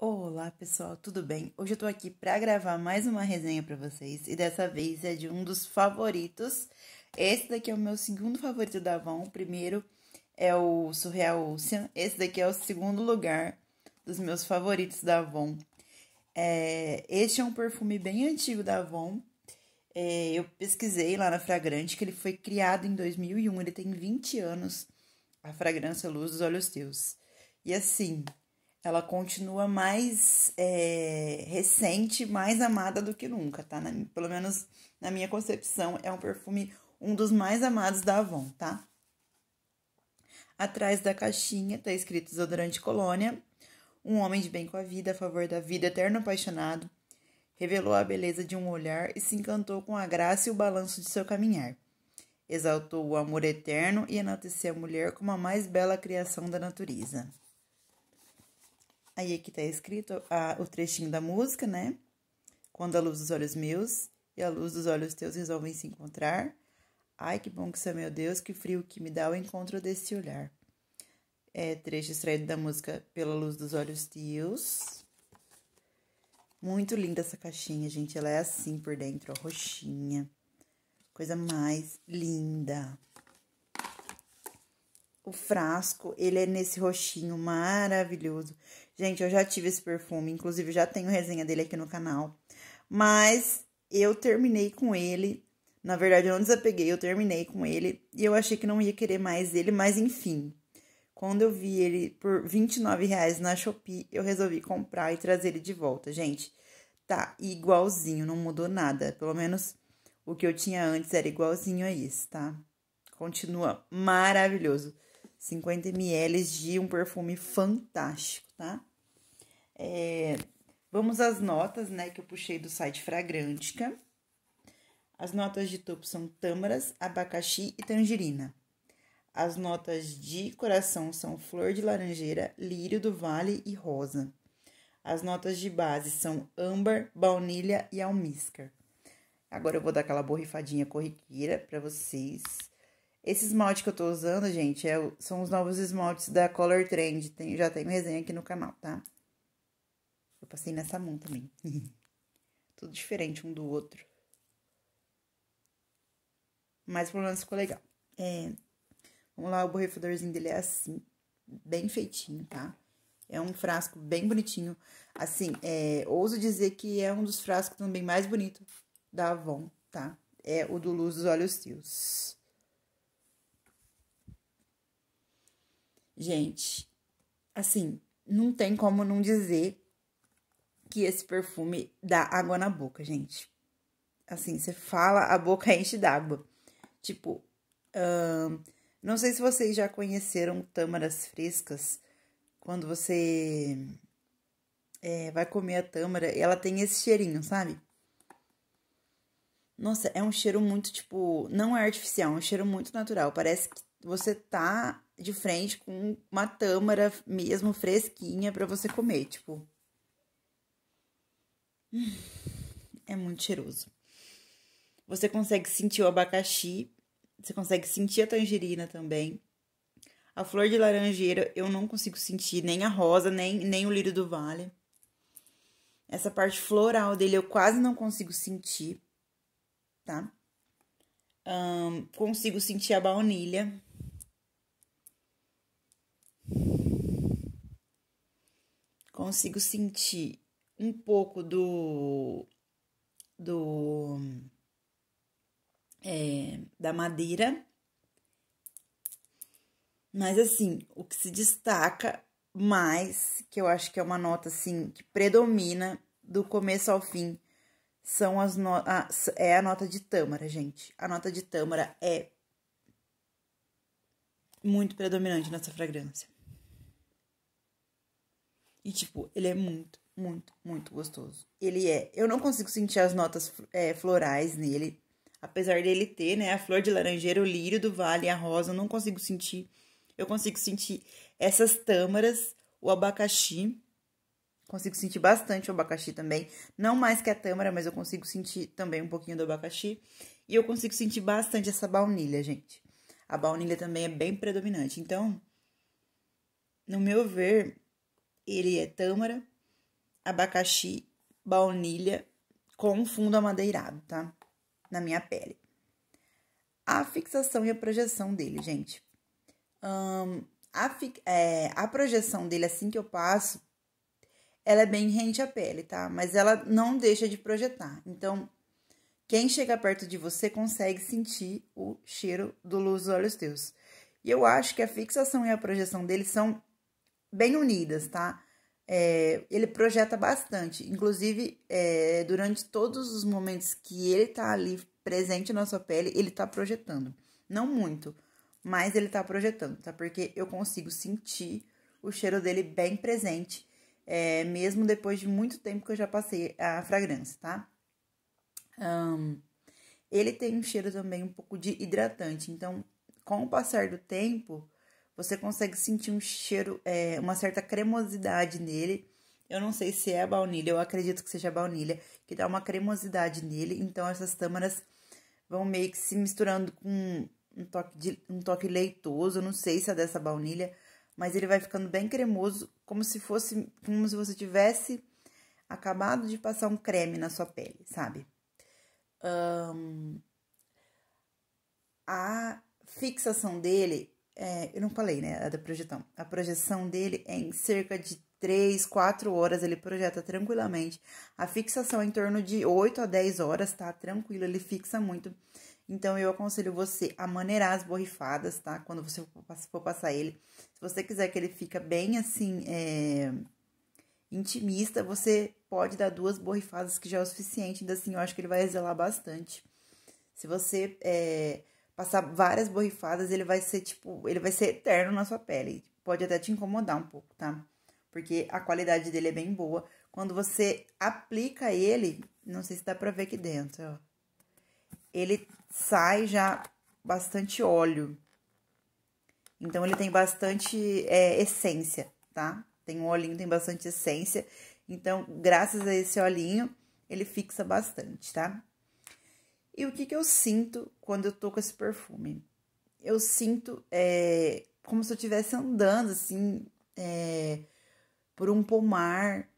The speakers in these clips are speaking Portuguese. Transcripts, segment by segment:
Olá pessoal, tudo bem? Hoje eu tô aqui para gravar mais uma resenha para vocês e dessa vez é de um dos favoritos. Esse daqui é o meu segundo favorito da Avon, o primeiro é o Surreal Ocean, esse daqui é o segundo lugar dos meus favoritos da Avon. É, este é um perfume bem antigo da Avon, é, eu pesquisei lá na Fragrante que ele foi criado em 2001, ele tem 20 anos, a fragrância Luz dos Olhos Teus. E assim, ela continua mais é, recente, mais amada do que nunca, tá? Na, pelo menos na minha concepção, é um perfume um dos mais amados da Avon, tá? Atrás da caixinha tá escrito Desodorante Colônia, um homem de bem com a vida, a favor da vida, eterno apaixonado, revelou a beleza de um olhar e se encantou com a graça e o balanço de seu caminhar. Exaltou o amor eterno e enalteceu a mulher como a mais bela criação da natureza. Aí aqui tá escrito a, o trechinho da música, né? Quando a luz dos olhos meus e a luz dos olhos teus resolvem se encontrar. Ai, que bom que é meu Deus, que frio que me dá o encontro desse olhar. É trecho extraído da música Pela Luz dos Olhos Teus. Muito linda essa caixinha, gente. Ela é assim por dentro, ó, roxinha. Coisa mais linda. O frasco, ele é nesse roxinho maravilhoso. Gente, eu já tive esse perfume, inclusive já tenho resenha dele aqui no canal. Mas eu terminei com ele. Na verdade, eu não desapeguei, eu terminei com ele e eu achei que não ia querer mais ele, mas enfim. Quando eu vi ele por R$29,00 na Shopee, eu resolvi comprar e trazer ele de volta. Gente, tá igualzinho, não mudou nada. Pelo menos o que eu tinha antes era igualzinho a isso, tá? Continua maravilhoso. 50 ml de um perfume fantástico, tá? É, vamos às notas, né, que eu puxei do site Fragrântica. As notas de topo são tâmaras, abacaxi e tangerina. As notas de coração são flor de laranjeira, lírio do vale e rosa. As notas de base são âmbar, baunilha e almíscar. Agora eu vou dar aquela borrifadinha corriqueira para vocês. Esse esmalte que eu tô usando, gente, é, são os novos esmaltes da Color Trend. Tem, já tem resenha aqui no canal, tá? Eu passei nessa mão também. Tudo diferente um do outro. Mas pelo menos ficou legal. É, vamos lá, o borrifadorzinho dele é assim, bem feitinho, tá? É um frasco bem bonitinho. Assim, é, ouso dizer que é um dos frascos também mais bonito da Avon, tá? É o do Luz dos Olhos Tios. Gente, assim, não tem como não dizer que esse perfume dá água na boca, gente. Assim, você fala, a boca enche d'água. Tipo, hum, não sei se vocês já conheceram tâmaras frescas. Quando você é, vai comer a tâmara, ela tem esse cheirinho, sabe? Nossa, é um cheiro muito, tipo, não é artificial, é um cheiro muito natural. Parece que você tá de frente com uma tâmara mesmo fresquinha para você comer, tipo. É muito cheiroso. Você consegue sentir o abacaxi, você consegue sentir a tangerina também. A flor de laranjeira eu não consigo sentir, nem a rosa, nem, nem o lírio do vale. Essa parte floral dele eu quase não consigo sentir, tá? Um, consigo sentir a baunilha. Consigo sentir um pouco do, do é, da madeira, mas assim, o que se destaca mais, que eu acho que é uma nota assim que predomina do começo ao fim, são as no a, é a nota de tâmara, gente. A nota de tâmara é muito predominante nessa fragrância. E tipo, ele é muito muito, muito gostoso. Ele é. Eu não consigo sentir as notas é, florais nele. Apesar dele ter, né? A flor de laranjeira, o lírio do vale, a rosa, eu não consigo sentir. Eu consigo sentir essas tâmaras, o abacaxi. Consigo sentir bastante o abacaxi também. Não mais que a tâmara, mas eu consigo sentir também um pouquinho do abacaxi. E eu consigo sentir bastante essa baunilha, gente. A baunilha também é bem predominante. Então, no meu ver, ele é tâmara, abacaxi, baunilha com um fundo amadeirado, tá? Na minha pele. A fixação e a projeção dele, gente. Um, a, é, a projeção dele, assim que eu passo, ela é bem rente à pele, tá? Mas ela não deixa de projetar. Então, quem chega perto de você consegue sentir o cheiro do luz dos olhos teus. E eu acho que a fixação e a projeção dele são bem unidas, tá? é, ele projeta bastante. Inclusive, é, durante todos os momentos que ele está ali presente na sua pele, ele está projetando. Não muito, mas ele está projetando, tá? Porque eu consigo sentir o cheiro dele bem presente, é, mesmo depois de muito tempo que eu já passei a fragrância, tá? Um, ele tem um cheiro também um pouco de hidratante, então, com o passar do tempo, você consegue sentir um cheiro, é, uma certa cremosidade nele. Eu não sei se é baunilha, eu acredito que seja baunilha, que dá uma cremosidade nele. Então, essas tâmaras vão meio que se misturando com um toque, de, um toque leitoso. Não sei se é dessa baunilha, mas ele vai ficando bem cremoso, como se fosse, como se você tivesse acabado de passar um creme na sua pele, sabe? Um, a fixação dele é, eu não falei, né? A da projeção. A projeção dele é em cerca de 3, 4 horas, ele projeta tranquilamente. A fixação é em torno de 8 a 10 horas, tá? Tranquilo, ele fixa muito. Então, eu aconselho você a maneirar as borrifadas, tá? Quando você for passar ele. Se você quiser que ele fica bem, assim, é... intimista, você pode dar duas borrifadas, que já é o suficiente. Ainda assim, eu acho que ele vai zelar bastante. Se você é passar várias borrifadas, ele vai ser tipo, ele vai ser eterno na sua pele. Pode até te incomodar um pouco, tá? Porque a qualidade dele é bem boa. Quando você aplica ele, não sei se dá pra ver aqui dentro, ó. Ele sai já bastante óleo. Então, ele tem bastante é, essência, tá? Tem um olhinho, tem bastante essência. Então, graças a esse olhinho, ele fixa bastante, tá? E o que, que eu sinto quando eu tô com esse perfume? Eu sinto é, como se eu estivesse andando, assim, é, por um pomar.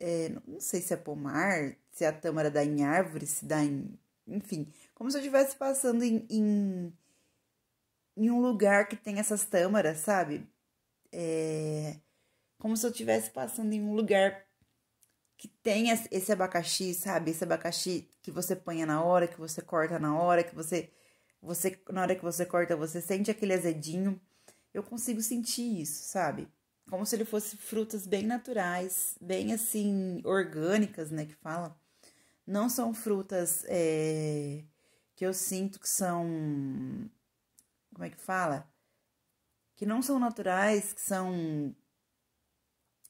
É, não sei se é pomar, se é a tâmara dá em árvore, se dá em. Enfim, como se eu estivesse passando em, em, em, um lugar que tem essas tâmaras, sabe? É, como se eu estivesse passando em um lugar que tenha esse abacaxi, sabe? Esse abacaxi que você põe na hora, que você corta na hora, que você, você na hora que você corta, você sente aquele azedinho. Eu consigo sentir isso, sabe? Como se ele fosse frutas bem naturais, bem assim, orgânicas, né? Que fala. Não são frutas é, que eu sinto que são. Como é que fala? Que não são naturais, que são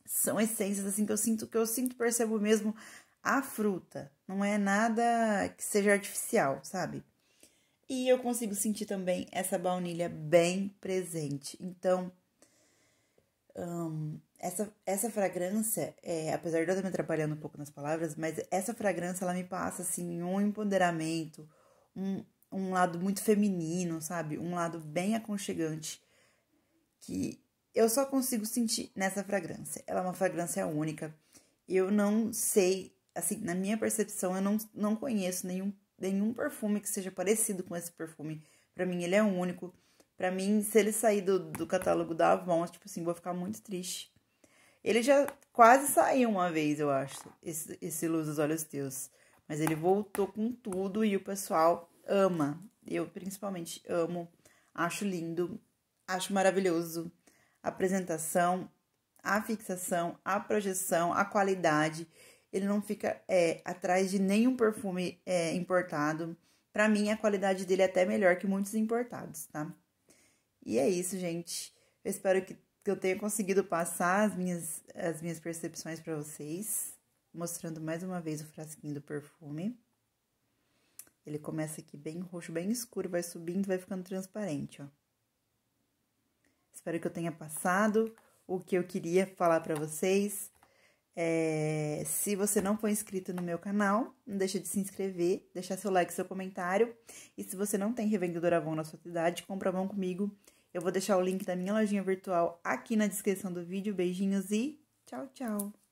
são essências assim que eu sinto que eu sinto percebo mesmo a fruta, não é nada que seja artificial, sabe? E eu consigo sentir também essa baunilha bem presente. Então, essa, essa fragrância, é, apesar de eu estar me atrapalhando um pouco nas palavras, mas essa fragrância ela me passa assim um empoderamento, um, um lado muito feminino, sabe? Um lado bem aconchegante que eu só consigo sentir nessa fragrância. Ela é uma fragrância única. Eu não sei, assim, na minha percepção, eu não, não conheço nenhum, nenhum perfume que seja parecido com esse perfume. Para mim, ele é único. Para mim, se ele sair do, do catálogo da Avon, tipo assim, vou ficar muito triste. Ele já quase saiu uma vez, eu acho, esse, esse Luz dos Olhos Teus. Mas ele voltou com tudo e o pessoal ama. Eu, principalmente, amo. Acho lindo. Acho maravilhoso apresentação, a fixação, a projeção, a qualidade. Ele não fica é, atrás de nenhum perfume é, importado. Para mim, a qualidade dele é até melhor que muitos importados, tá? E é isso, gente. Eu espero que, que eu tenha conseguido passar as minhas, as minhas percepções para vocês, mostrando mais uma vez o frasquinho do perfume. Ele começa aqui bem roxo, bem escuro, vai subindo, vai ficando transparente, ó. Espero que eu tenha passado o que eu queria falar para vocês. É, se você não for inscrito no meu canal, não deixa de se inscrever, deixar seu like, seu comentário. E se você não tem revendedor Avon na sua cidade, compra Avon comigo. Eu vou deixar o link da minha lojinha virtual aqui na descrição do vídeo. Beijinhos e tchau, tchau!